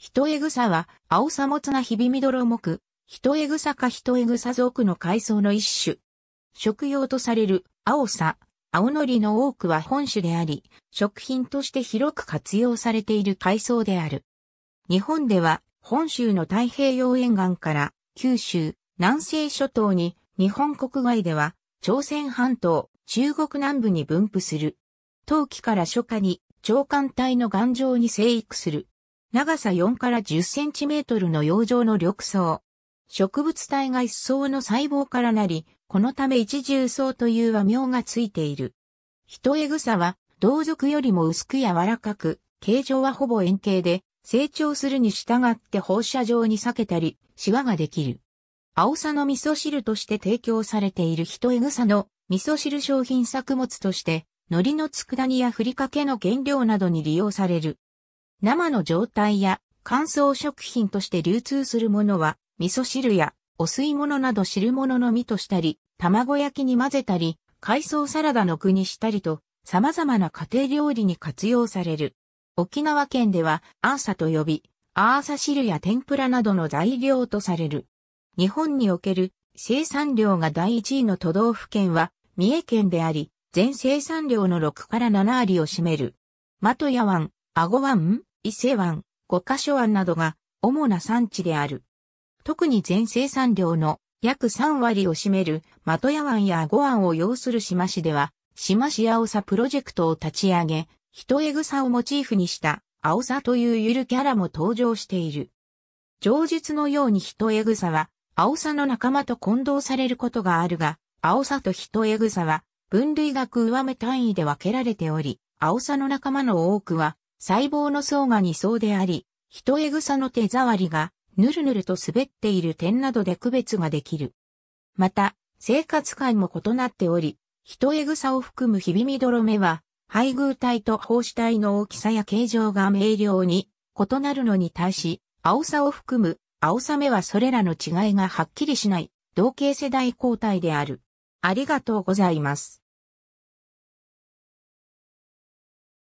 ヒトエグサは、青さもつなヒビミドロヒトエグサかヒトエグサ属の海藻の一種。食用とされる青さ、青のりの多くは本種であり、食品として広く活用されている海藻である。日本では、本州の太平洋沿岸から九州、南西諸島に、日本国外では、朝鮮半島、中国南部に分布する。冬季から初夏に、長官帯の岩上に生育する。長さ4から10センチメートルの養生の緑草。植物体が一層の細胞からなり、このため一重層という和名がついている。人エグサは、同族よりも薄く柔らかく、形状はほぼ円形で、成長するに従って放射状に裂けたり、シワができる。青さの味噌汁として提供されている人エグサの味噌汁商品作物として、海苔の佃煮やふりかけの原料などに利用される。生の状態や乾燥食品として流通するものは、味噌汁やお吸い物など汁物の実としたり、卵焼きに混ぜたり、海藻サラダの具にしたりと、様々な家庭料理に活用される。沖縄県では、アーサと呼び、アーサ汁や天ぷらなどの材料とされる。日本における生産量が第一位の都道府県は、三重県であり、全生産量の6から7割を占める。マトヤン、アゴン伊勢湾、五箇所湾などが主な産地である。特に全生産量の約3割を占める的屋湾や五湾を要する島市では、島市青さプロジェクトを立ち上げ、人エグサをモチーフにした青さというゆるキャラも登場している。上述のように人エグサは、青さの仲間と混同されることがあるが、青さと人エグサは分類学上目単位で分けられており、青さの仲間の多くは細胞の層が二層であり、人エグサの手触りが、ぬるぬると滑っている点などで区別ができる。また、生活界も異なっており、人エグサを含むヒビミドロ目は、配偶体と胞子体の大きさや形状が明瞭に異なるのに対し、青さを含む青さ目はそれらの違いがはっきりしない同型世代交代である。ありがとうございます。